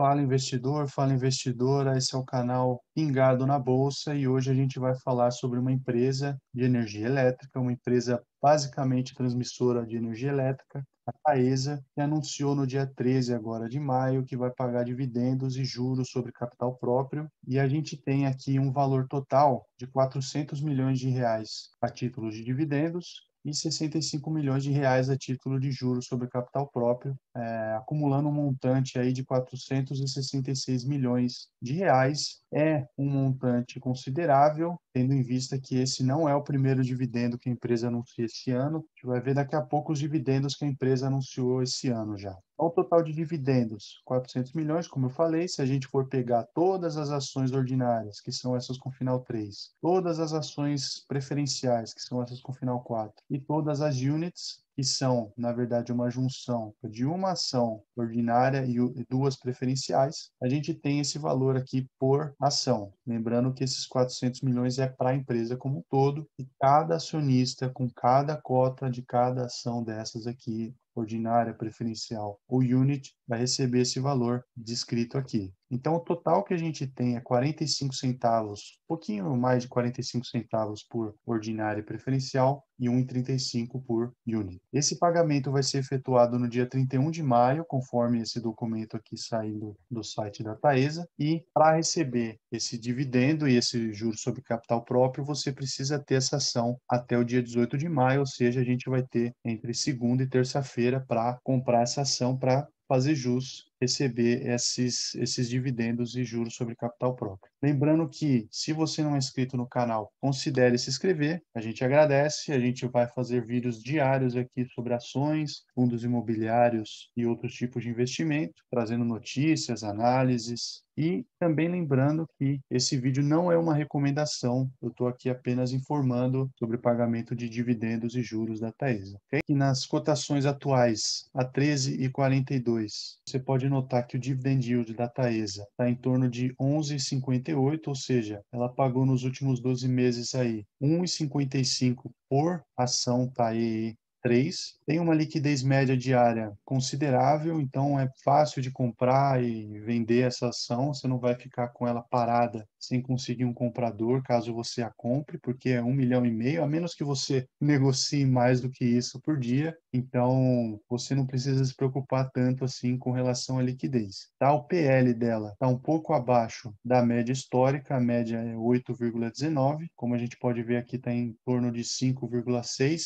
Fala investidor, fala investidora, esse é o canal Pingado na Bolsa e hoje a gente vai falar sobre uma empresa de energia elétrica, uma empresa basicamente transmissora de energia elétrica, a Taesa, que anunciou no dia 13 agora de maio que vai pagar dividendos e juros sobre capital próprio, e a gente tem aqui um valor total de 400 milhões de reais a títulos de dividendos e 65 milhões de reais a título de juros sobre capital próprio, é, acumulando um montante aí de 466 milhões de reais. É um montante considerável, tendo em vista que esse não é o primeiro dividendo que a empresa anuncia esse ano, gente vai ver daqui a pouco os dividendos que a empresa anunciou esse ano já. Ao total de dividendos, 400 milhões, como eu falei, se a gente for pegar todas as ações ordinárias, que são essas com final 3, todas as ações preferenciais, que são essas com final 4, e todas as units, que são, na verdade, uma junção de uma ação ordinária e duas preferenciais, a gente tem esse valor aqui por ação. Lembrando que esses 400 milhões é para a empresa como um todo e cada acionista com cada cota de cada ação dessas aqui ordinária, preferencial ou unit, vai receber esse valor descrito aqui. Então, o total que a gente tem é 45 centavos, pouquinho mais de 45 centavos por ordinária e preferencial e 1,35 por unit. Esse pagamento vai ser efetuado no dia 31 de maio, conforme esse documento aqui saindo do site da Taesa. E para receber esse dividendo e esse juro sobre capital próprio, você precisa ter essa ação até o dia 18 de maio, ou seja, a gente vai ter entre segunda e terça-feira financeira para comprar essa ação para fazer jus receber esses, esses dividendos e juros sobre capital próprio. Lembrando que, se você não é inscrito no canal, considere se inscrever. A gente agradece. A gente vai fazer vídeos diários aqui sobre ações, fundos imobiliários e outros tipos de investimento, trazendo notícias, análises. E também lembrando que esse vídeo não é uma recomendação, eu estou aqui apenas informando sobre o pagamento de dividendos e juros da Taesa. Okay? E nas cotações atuais, a 13 e 42, você pode notar que o dividend yield da Taesa está em torno de 11,58, ou seja, ela pagou nos últimos 12 meses aí 1,55 por ação Taesa 3, tem uma liquidez média diária considerável, então é fácil de comprar e vender essa ação, você não vai ficar com ela parada sem conseguir um comprador, caso você a compre, porque é um milhão e meio, a menos que você negocie mais do que isso por dia, então você não precisa se preocupar tanto assim com relação à liquidez. Tá, o PL dela está um pouco abaixo da média histórica, a média é 8,19, como a gente pode ver aqui está em torno de 5,6,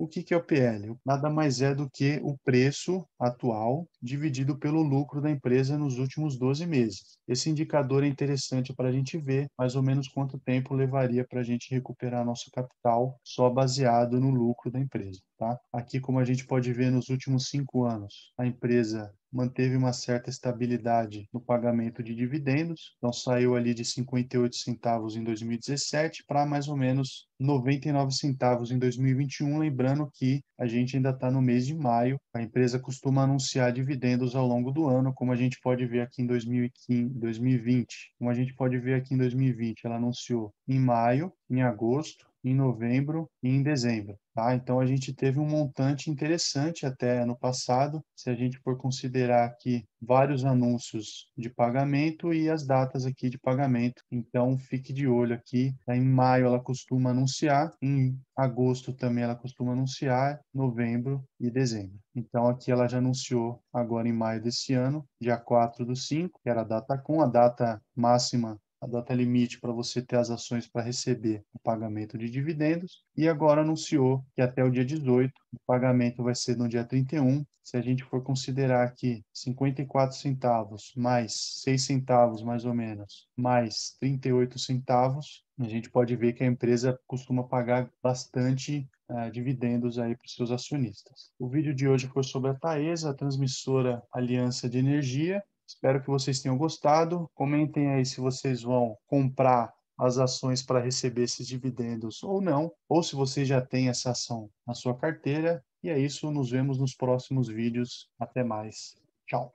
o que, que é o PL? Nada mais é do que o preço atual dividido pelo lucro da empresa nos últimos 12 meses. Esse indicador é interessante para a gente ver mais ou menos quanto tempo levaria para a gente recuperar nosso capital só baseado no lucro da empresa. Tá? Aqui, como a gente pode ver, nos últimos cinco anos, a empresa manteve uma certa estabilidade no pagamento de dividendos, então saiu ali de 58 centavos em 2017 para mais ou menos 99 centavos em 2021, lembrando que a gente ainda está no mês de maio, a empresa costuma anunciar dividendos dividendos ao longo do ano, como a gente pode ver aqui em 2015, 2020. Como a gente pode ver aqui em 2020, ela anunciou em maio em agosto, em novembro e em dezembro. Tá? Então a gente teve um montante interessante até ano passado, se a gente for considerar aqui vários anúncios de pagamento e as datas aqui de pagamento. Então fique de olho aqui. Tá? Em maio ela costuma anunciar, em agosto também ela costuma anunciar, novembro e dezembro. Então aqui ela já anunciou agora em maio desse ano, dia 4 do 5, que era a data com a data máxima a data limite para você ter as ações para receber o pagamento de dividendos, e agora anunciou que até o dia 18 o pagamento vai ser no dia 31. Se a gente for considerar que 54 centavos mais 6 centavos mais ou menos, mais 38 centavos, a gente pode ver que a empresa costuma pagar bastante uh, dividendos aí para os seus acionistas. O vídeo de hoje foi sobre a Taesa, a transmissora Aliança de Energia, Espero que vocês tenham gostado. Comentem aí se vocês vão comprar as ações para receber esses dividendos ou não, ou se vocês já têm essa ação na sua carteira. E é isso, nos vemos nos próximos vídeos. Até mais. Tchau.